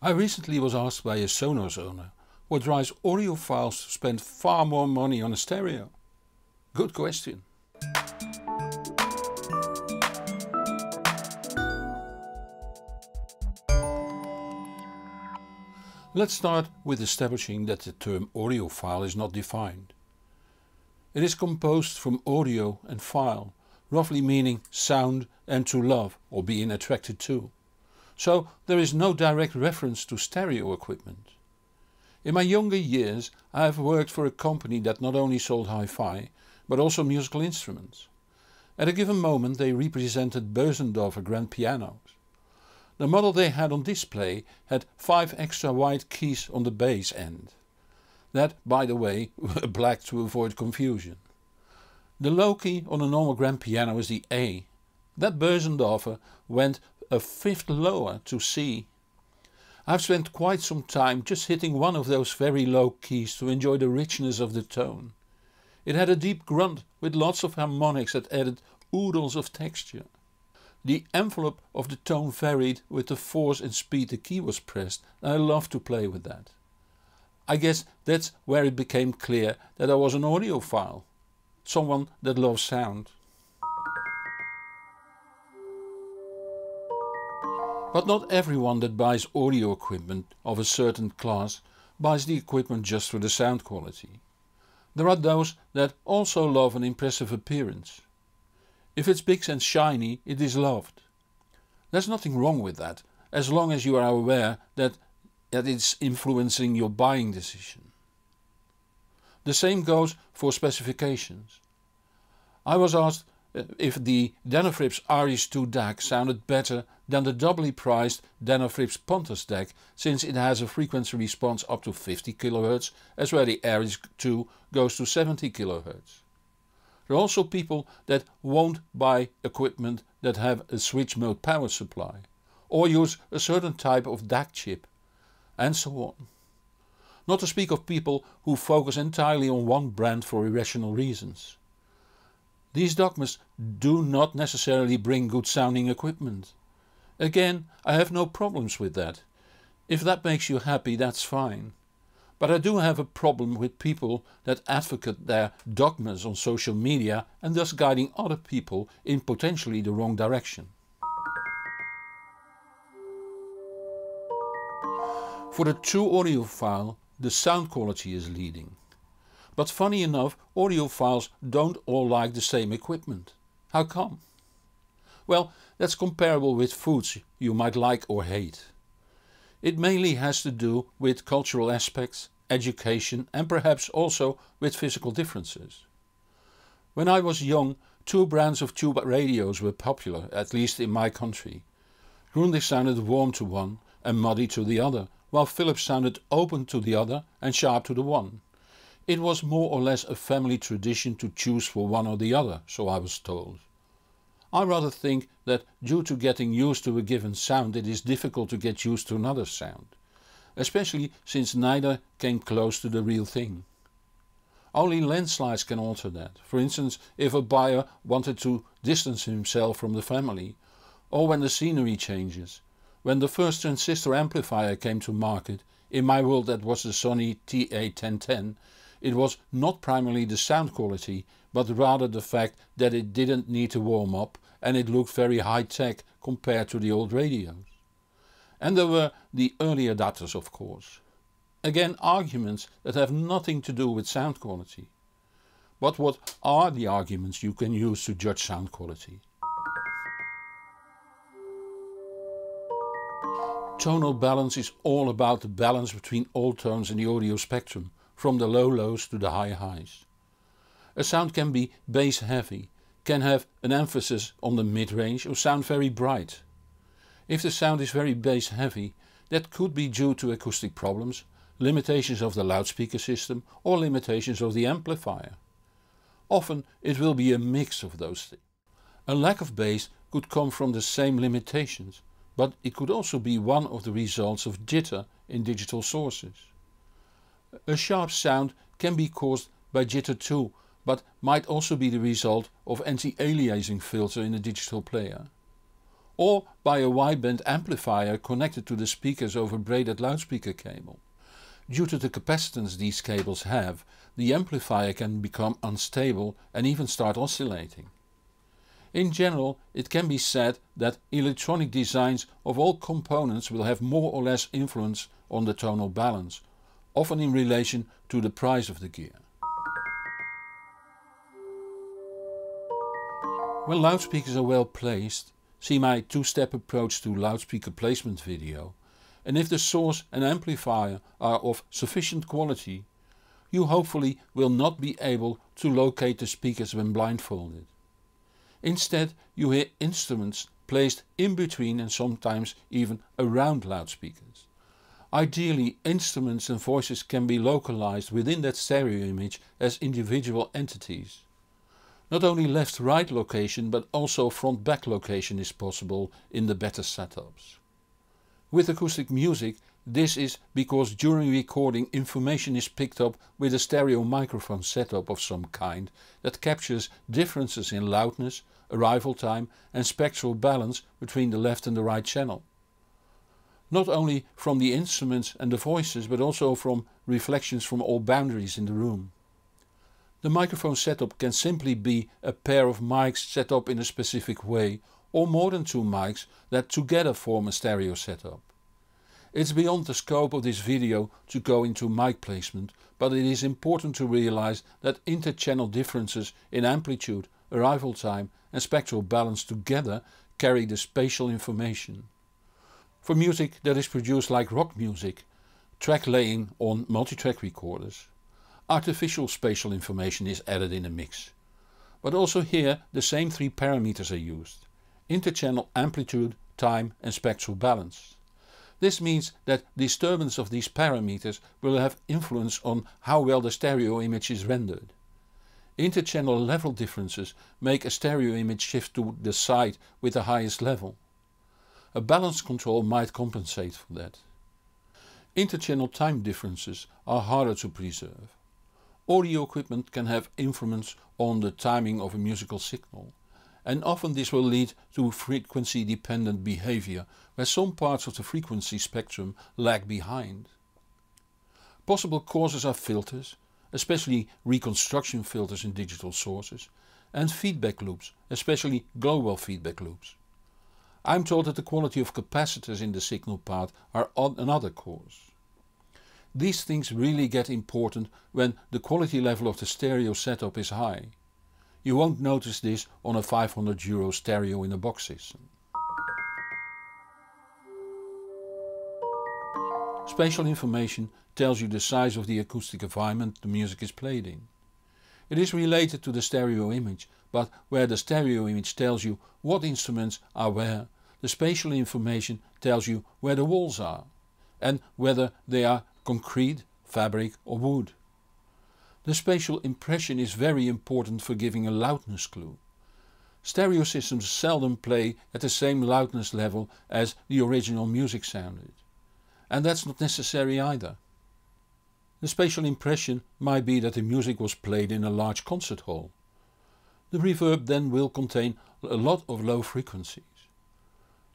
I recently was asked by a Sonos owner what drives audiophiles to spend far more money on a stereo. Good question. Let's start with establishing that the term audiophile is not defined. It is composed from audio and file, roughly meaning sound and to love or being attracted to so there is no direct reference to stereo equipment. In my younger years I have worked for a company that not only sold hi-fi, but also musical instruments. At a given moment they represented Bösendorfer grand pianos. The model they had on display had five extra white keys on the bass end. That, by the way, were black to avoid confusion. The low key on a normal grand piano is the A. That Bösendorfer went a fifth lower to C. I've spent quite some time just hitting one of those very low keys to enjoy the richness of the tone. It had a deep grunt with lots of harmonics that added oodles of texture. The envelope of the tone varied with the force and speed the key was pressed and I loved to play with that. I guess that's where it became clear that I was an audiophile, someone that loves sound. But not everyone that buys audio equipment of a certain class buys the equipment just for the sound quality. There are those that also love an impressive appearance. If it's big and shiny it is loved. There's nothing wrong with that as long as you are aware that, that it's influencing your buying decision. The same goes for specifications. I was asked Eh, if the Denofrips RH2 DAC sounded better than the doubly priced Denofrips Pontus DAC since it has a frequency response up to 50 kHz as where the RH2 goes to 70 kHz. There are also people that won't buy equipment that have a switch mode power supply or use a certain type of DAC chip and so on. Not to speak of people who focus entirely on one brand for irrational reasons. These dogmas do not necessarily bring good sounding equipment. Again, I have no problems with that. If that makes you happy, that's fine. But I do have a problem with people that advocate their dogmas on social media and thus guiding other people in potentially the wrong direction. For the true audio file, the sound quality is leading. But funny enough, audiophiles don't all like the same equipment. How come? Well, that's comparable with foods you might like or hate. It mainly has to do with cultural aspects, education and perhaps also with physical differences. When I was young, two brands of tube radios were popular, at least in my country. Grundig sounded warm to one and muddy to the other, while Philips sounded open to the other and sharp to the one. It was more or less a family tradition to choose for one or the other, so I was told. I rather think that due to getting used to a given sound it is difficult to get used to another sound, especially since neither came close to the real thing. Only landslides can alter that, for instance if a buyer wanted to distance himself from the family, or when the scenery changes. When the first transistor amplifier came to market, in my world that was the Sony TA1010, it was not primarily the sound quality, but rather the fact that it didn't need to warm up and it looked very high tech compared to the old radios. And there were the early adapters of course. Again arguments that have nothing to do with sound quality. But what are the arguments you can use to judge sound quality? Tonal balance is all about the balance between all tones in the audio spectrum from the low lows to the high highs. A sound can be bass heavy, can have an emphasis on the mid-range or sound very bright. If the sound is very bass heavy, that could be due to acoustic problems, limitations of the loudspeaker system or limitations of the amplifier. Often it will be a mix of those things. A lack of bass could come from the same limitations, but it could also be one of the results of jitter in digital sources. A sharp sound can be caused by jitter too, but might also be the result of anti-aliasing filter in a digital player. Or by a wideband amplifier connected to the speakers over braided loudspeaker cable. Due to the capacitance these cables have, the amplifier can become unstable and even start oscillating. In general, it can be said that electronic designs of all components will have more or less influence on the tonal balance, often in relation to the price of the gear. When loudspeakers are well placed, see my two-step approach to loudspeaker placement video, and if the source and amplifier are of sufficient quality, you hopefully will not be able to locate the speakers when blindfolded. Instead you hear instruments placed in between and sometimes even around loudspeakers. Ideally, instruments and voices can be localized within that stereo image as individual entities. Not only left-right location but also front-back location is possible in the better setups. With acoustic music this is because during recording information is picked up with a stereo microphone setup of some kind that captures differences in loudness, arrival time and spectral balance between the left and the right channel not only from the instruments and the voices but also from reflections from all boundaries in the room. The microphone setup can simply be a pair of mics set up in a specific way or more than two mics that together form a stereo setup. It's beyond the scope of this video to go into mic placement, but it is important to realize that interchannel differences in amplitude, arrival time and spectral balance together carry the spatial information for music that is produced like rock music, track laying on multitrack recorders. Artificial spatial information is added in the mix. But also here the same three parameters are used. Interchannel amplitude, time and spectral balance. This means that disturbance of these parameters will have influence on how well the stereo image is rendered. Interchannel level differences make a stereo image shift to the side with the highest level a balance control might compensate for that. Interchannel time differences are harder to preserve. Audio equipment can have influence on the timing of a musical signal and often this will lead to frequency dependent behavior where some parts of the frequency spectrum lag behind. Possible causes are filters, especially reconstruction filters in digital sources, and feedback loops, especially global feedback loops. I'm told that the quality of capacitors in the signal path are on another course. These things really get important when the quality level of the stereo setup is high. You won't notice this on a 500 euro stereo in a box system. Spatial information tells you the size of the acoustic environment the music is played in. It is related to the stereo image, but where the stereo image tells you what instruments are where the spatial information tells you where the walls are and whether they are concrete, fabric or wood. The spatial impression is very important for giving a loudness clue. Stereo systems seldom play at the same loudness level as the original music sounded. And that's not necessary either. The spatial impression might be that the music was played in a large concert hall. The reverb then will contain a lot of low frequency.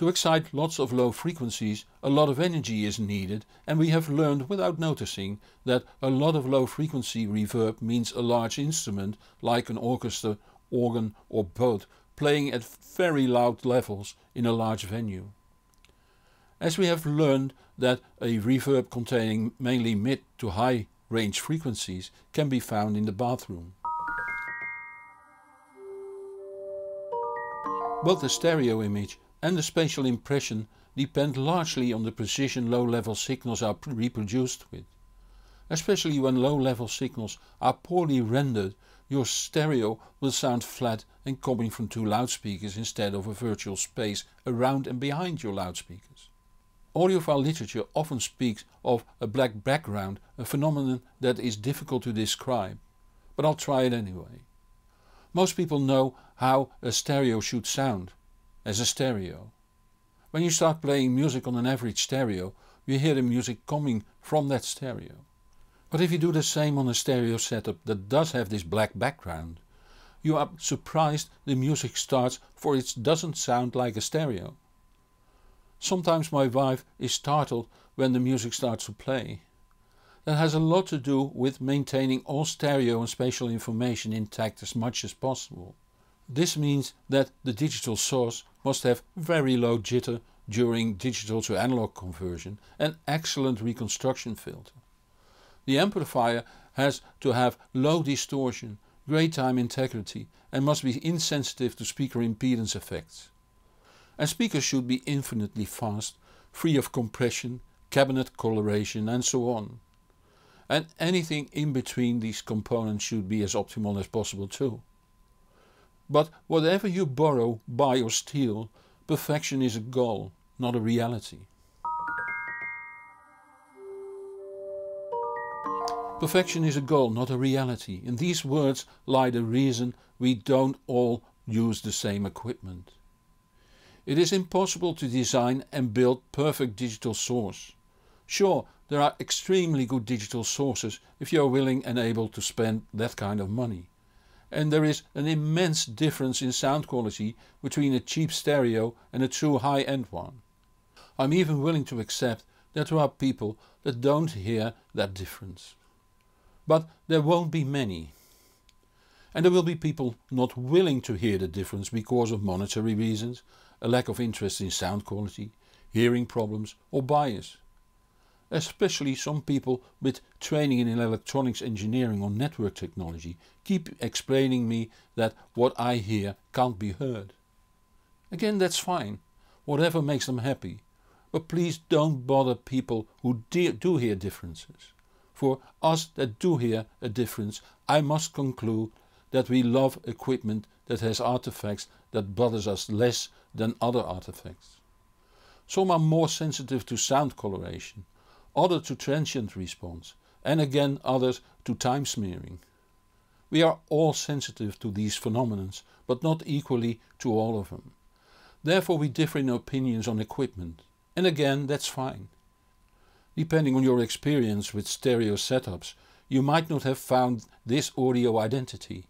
To excite lots of low frequencies a lot of energy is needed and we have learned without noticing that a lot of low frequency reverb means a large instrument like an orchestra, organ or boat playing at very loud levels in a large venue. As we have learned that a reverb containing mainly mid to high range frequencies can be found in the bathroom. Both the stereo image and the spatial impression depend largely on the precision low-level signals are reproduced with. Especially when low-level signals are poorly rendered, your stereo will sound flat and coming from two loudspeakers instead of a virtual space around and behind your loudspeakers. Audiophile literature often speaks of a black background, a phenomenon that is difficult to describe, but I'll try it anyway. Most people know how a stereo should sound, as a stereo. When you start playing music on an average stereo, you hear the music coming from that stereo. But if you do the same on a stereo setup that does have this black background, you are surprised the music starts for it doesn't sound like a stereo. Sometimes my wife is startled when the music starts to play. That has a lot to do with maintaining all stereo and spatial information intact as much as possible. This means that the digital source must have very low jitter during digital to analog conversion and excellent reconstruction filter. The amplifier has to have low distortion, great time integrity and must be insensitive to speaker impedance effects. And speakers should be infinitely fast, free of compression, cabinet coloration and so on. And anything in between these components should be as optimal as possible too. But whatever you borrow, buy or steal, perfection is a goal, not a reality. Perfection is a goal, not a reality. In these words lie the reason we don't all use the same equipment. It is impossible to design and build perfect digital source. Sure, there are extremely good digital sources if you are willing and able to spend that kind of money and there is an immense difference in sound quality between a cheap stereo and a true high-end one. I'm even willing to accept that there are people that don't hear that difference. But there won't be many. And there will be people not willing to hear the difference because of monetary reasons, a lack of interest in sound quality, hearing problems or bias especially some people with training in electronics engineering or network technology, keep explaining me that what I hear can't be heard. Again that's fine, whatever makes them happy, but please don't bother people who do hear differences. For us that do hear a difference, I must conclude that we love equipment that has artifacts that bothers us less than other artifacts. Some are more sensitive to sound coloration, others to transient response, and again others to time smearing. We are all sensitive to these phenomena, but not equally to all of them. Therefore we differ in opinions on equipment, and again that's fine. Depending on your experience with stereo setups, you might not have found this audio identity.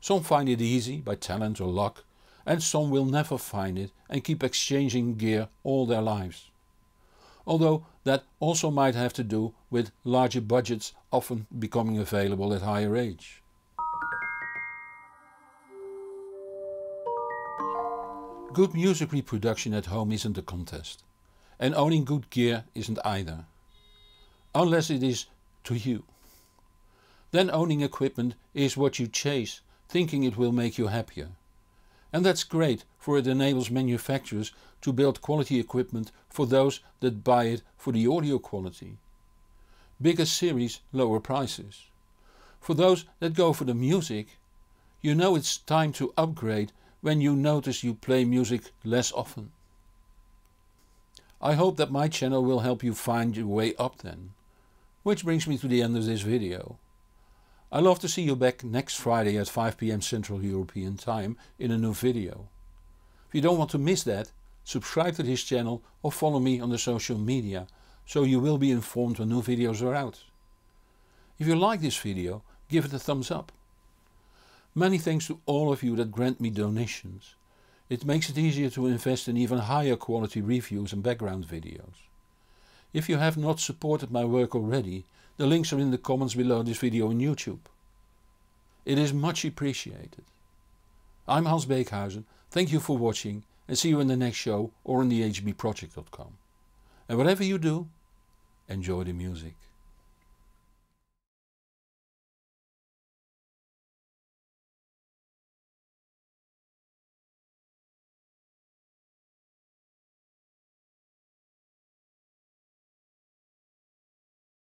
Some find it easy by talent or luck, and some will never find it and keep exchanging gear all their lives although that also might have to do with larger budgets often becoming available at higher age. Good music reproduction at home isn't a contest. And owning good gear isn't either. Unless it is to you. Then owning equipment is what you chase, thinking it will make you happier and that's great for it enables manufacturers to build quality equipment for those that buy it for the audio quality. Bigger series, lower prices. For those that go for the music, you know it's time to upgrade when you notice you play music less often. I hope that my channel will help you find your way up then. Which brings me to the end of this video. I love to see you back next Friday at 5pm Central European Time in a new video. If you don't want to miss that, subscribe to this channel or follow me on the social media so you will be informed when new videos are out. If you like this video, give it a thumbs up. Many thanks to all of you that grant me donations. It makes it easier to invest in even higher quality reviews and background videos. If you have not supported my work already, the links are in the comments below this video on YouTube. It is much appreciated. I'm Hans Beekhuizen, thank you for watching and see you in the next show or on thehbproject.com. And whatever you do, enjoy the music.